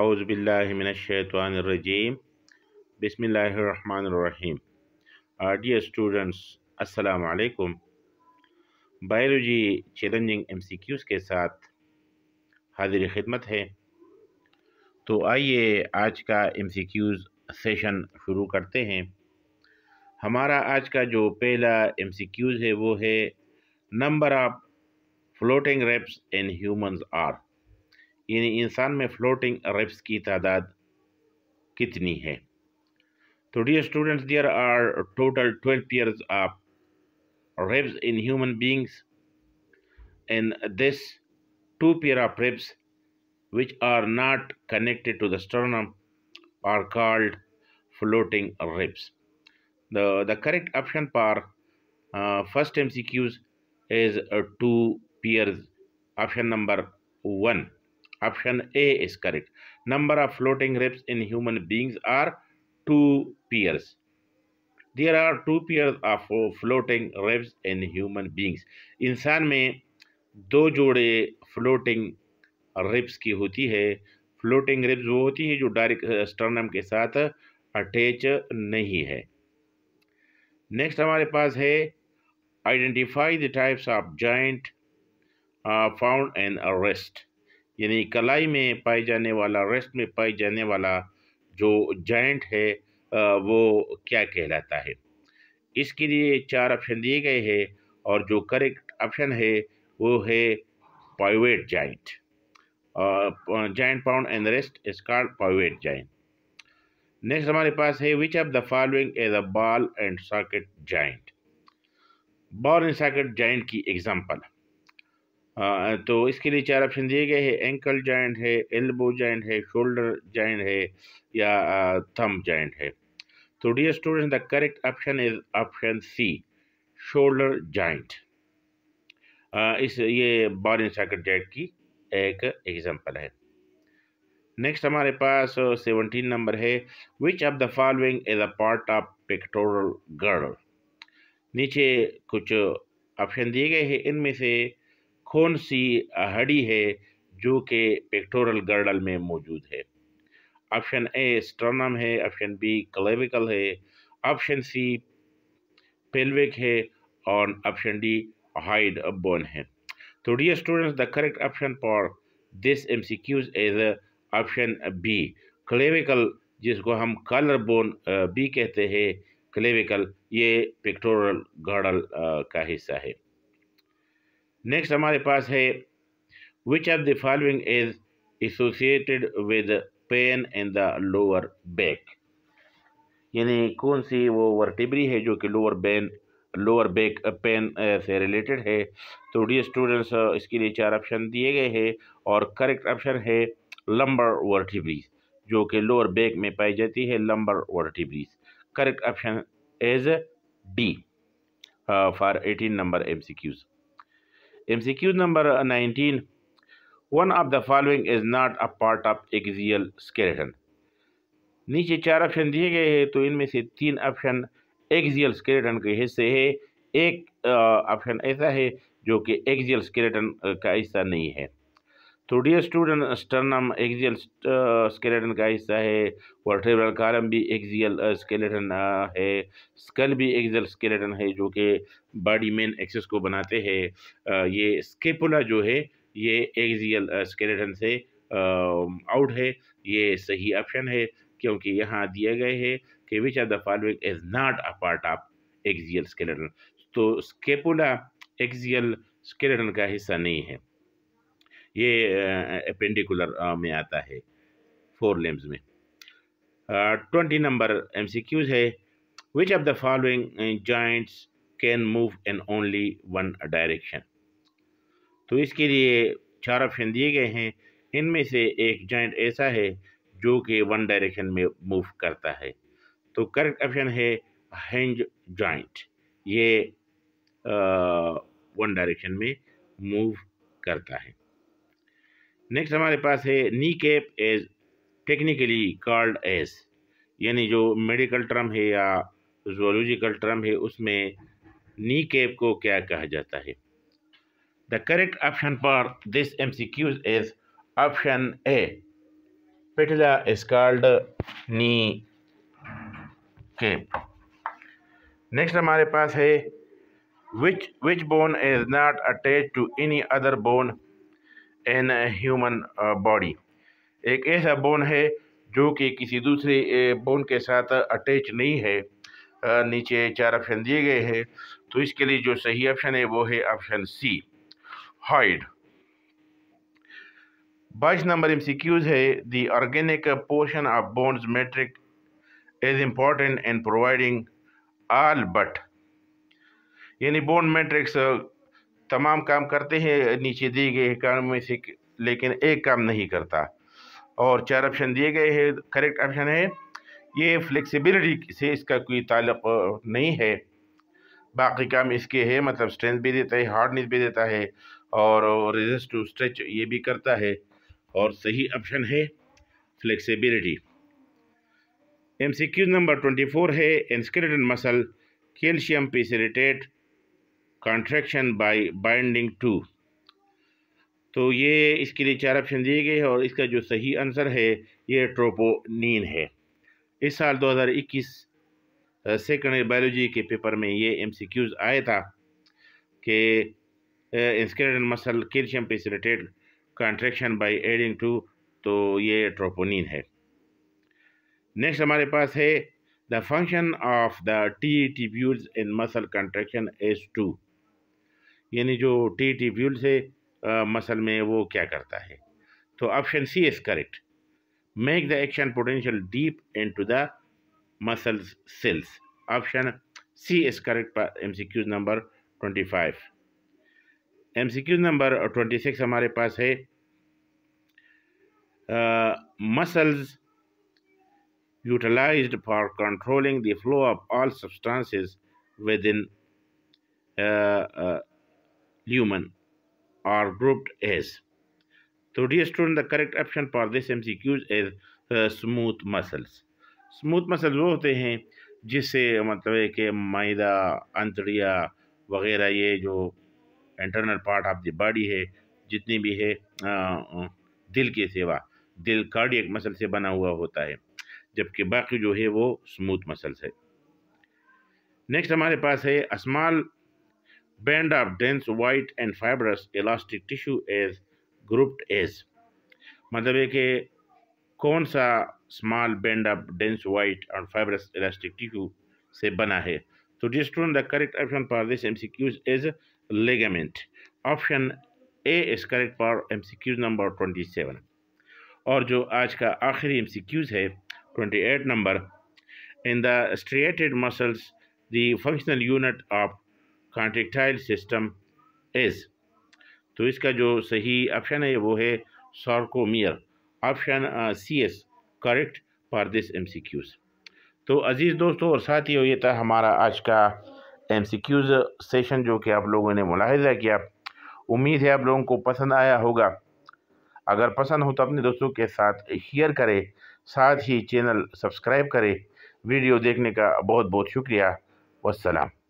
आउज़बिल्लिमिनशैतरजीम बसमीम dear students अस्सलाम वालेकुम biology challenging M C Qs के साथ हाजिर खिदमत है तो आइए आज का एम सी क्यूज़ सेशन शुरू करते हैं हमारा आज का जो पहला एम सी क्यूज़ है वो है number of floating ribs in human are यानी इंसान में फ्लोटिंग अरब्स की तादाद कितनी है तो dear students there are total twelve pairs of ribs in human beings and this two pair of ribs which are not connected to the sternum are called floating ribs the the correct option for uh, first mcqs is uh, two pairs option number 1 option A is correct number of floating ribs in human beings are two pairs there are two pairs of floating ribs in human beings इंसान में दो जोड़े floating ribs की होती है floating ribs वो होती है जो डायरेक्ट स्टर्नम के साथ अटैच नहीं है नेक्स्ट हमारे पास है identify the types of joint found and wrist यानी कलाई में पाए जाने वाला रेस्ट में पाए जाने वाला जो जॉइंट है वो क्या कहलाता है इसके लिए चार ऑप्शन दिए गए हैं और जो करेक्ट ऑप्शन है वो है pivot joint joint pound and rest is called pivot joint next हमारे पास है which of the following is a ball and socket joint ball and socket joint की एग्जांपल हाँ, तो इसके लिए चार ऑप्शन दिए गए हैं एंकल जॉइंट है एल्बो जॉइंट है शोल्डर जॉइंट है या थम जॉइंट है तो dear student the correct option is option C shoulder joint is ये बॉडी सर्किट जॉइंट की एक एग्जांपल है नेक्स्ट हमारे पास सेवनटीन नंबर है which of the following is a part of pectoral गर्ल नीचे कुछ ऑप्शन दिए गए हैं इनमें से कौन सी हड्डी है जो कि पेक्टोरल गर्डल में मौजूद है ऑप्शन ए स्टर्नम है ऑप्शन बी क्लेविकल है ऑप्शन सी पेल्विक है और ऑप्शन डी हाइड बोन है तो dear students the correct option for this M C Qs is option B clavicle जिसको हम कलर बोन बी कहते हैं क्लेविकल ये पिक्टोरल गर्डल का हिस्सा है नेक्स्ट हमारे पास है which of the following is associated with pain in the lower back यानी कौन सी वो वर्टिब्री है जो कि lower ban lower back pain से रिलेटेड है तो डी स्टूडेंट्स इसके लिए चार ऑप्शन दिए गए हैं और करेक्ट ऑप्शन है लंबर वर्टिब्रीज जो कि लोअर बैक में पाई जाती है lumbar vertebrae correct option is D for eighteen number MCQs MCQ number 19. One of the following is not a part of axial skeleton. नीचे चार ऑप्शन दिए गए हैं तो इनमें से तीन ऑप्शन एक्जियल स्केलेटन के हिस्से है एक ऑप्शन ऐसा है जो कि एक्जियल स्केलेटन का हिस्सा नहीं है तो dear student sternum axial skeleton का हिस्सा है वर्टेब्रल कॉलम भी एक्जियल स्केलेटन uh, uh, है स्कल भी एक्जियल स्केलेटन है जो कि बॉडी मेन एक्सेस को बनाते हैं uh, ये स्केपुला जो है ये एक्जियल स्केलेटन से आउट um, है ये सही ऑप्शन है क्योंकि यहाँ दिए गए है कि which are the following is not a part of axial skeleton तो स्केपुला एक्जियल स्केलेटन का हिस्सा नहीं है ये अपेंडिकुलर में आता है फोर लेम्स में twenty number M C Qs है which of the following joints can move in only one direction तो इसके लिए चार ऑप्शन दिए गए हैं इनमें से एक जॉइंट ऐसा है जो कि वन डायरेक्शन में मूव करता है तो करेक्ट ऑप्शन है हेंज जॉइंट ये वन डायरेक्शन में मूव करता है नेक्स्ट हमारे पास है knee cap is technically called as यानी जो मेडिकल टर्म है या जोलॉजिकल टर्म है उसमें नी कैप को क्या कहा जाता है the correct option for this M C Qs is option A patella is called knee cap next हमारे पास है which which bone is not attach to any other bone in human body एक ऐसा बोन है जो कि किसी दूसरे बोन के साथ अटैच नहीं है नीचे चार ऑप्शन दिए गए हैं तो इसके लिए जो सही ऑप्शन है वो है ऑप्शन सी हाइड बाईस नंबर एम सी क्यूज है the organic portion of bones matrix is important in providing all but यानी बोन मैट्रिक्स तमाम काम करते हैं नीचे दिए गए काम में से लेकिन एक काम नहीं करता और चार ऑप्शन दिए गए हैं करेक्ट ऑप्शन है ये फ्लेक्सिबिलिटी से इसका कोई ताल्लुक नहीं है बाकी काम इसके है मतलब स्ट्रेंथ भी देता है हार्डनेस भी देता है और रेजिस्ट टू स्ट्रेच ये भी करता है और सही ऑप्शन है flexibility M C number twenty four है and muscle calcium facilitate contraction by binding to तो ये इसके लिए चार ऑप्शन दिए गए हैं और इसका जो सही आंसर है ये ट्रोपोनिन है इस साल 2021 सेकेंड बायोलॉजी के पेपर में ये एमसीक्यूज आया था कि skeletal muscle calcium facilitated contraction by adding to तो ये ट्रोपोनिन है नेक्स्ट हमारे पास है the function of the T tubules in muscle contraction is to यानी जो टी टी फ्यूल से आ, मसल में वो क्या करता है तो option C is correct make the action potential deep into the muscles cells option C is correct M C Qs number twenty five M C Qs number twenty six हमारे पास है muscles utilize for controlling the flow of all substances within lumen are grouped as. So dear student, the correct option for this MCQs is uh, smooth muscles. Smooth muscle वो होते हैं जिससे मतलब है कि मैदा अंतड़िया वगैरह ये जो internal part of the body है जितनी भी है दिल की सेवा दिल कार्डियक मसल से बना हुआ होता है जबकि बाकी जो है वो स्मूथ मसल्स है नेक्स्ट हमारे पास है small band of dense white and fibrous elastic tissue is grouped as मतलब है कि कौन सा small band of dense white और फाइबरस इलास्टिक टिश्यू से बना है तो dear student the correct option for this M C Qs is ligament option A is correct for Qs number twenty seven और जो आज का आखिरी एम सी क्यूज है twenty eight number in the striated muscles the functional unit of contractile system is तो इसका जो सही ऑप्शन है वो है sarcomere option C is correct for this M C Qs तो अज़ीज़ दोस्तों और साथ ही ये था हमारा आज का एम सी क्यूज़ सेशन जो कि आप लोगों ने मुलाहजा किया उम्मीद है आप लोगों को पसंद आया होगा अगर पसंद हो तो अपने दोस्तों के साथ शेयर करें साथ ही चैनल सब्सक्राइब करें वीडियो देखने का बहुत बहुत शुक्रिया वसलम